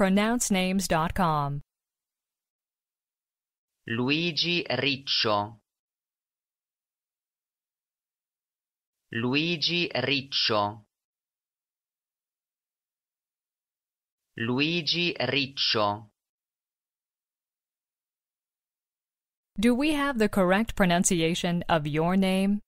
pronouncenames.com. Luigi Riccio Luigi Riccio Luigi Riccio Do we have the correct pronunciation of your name?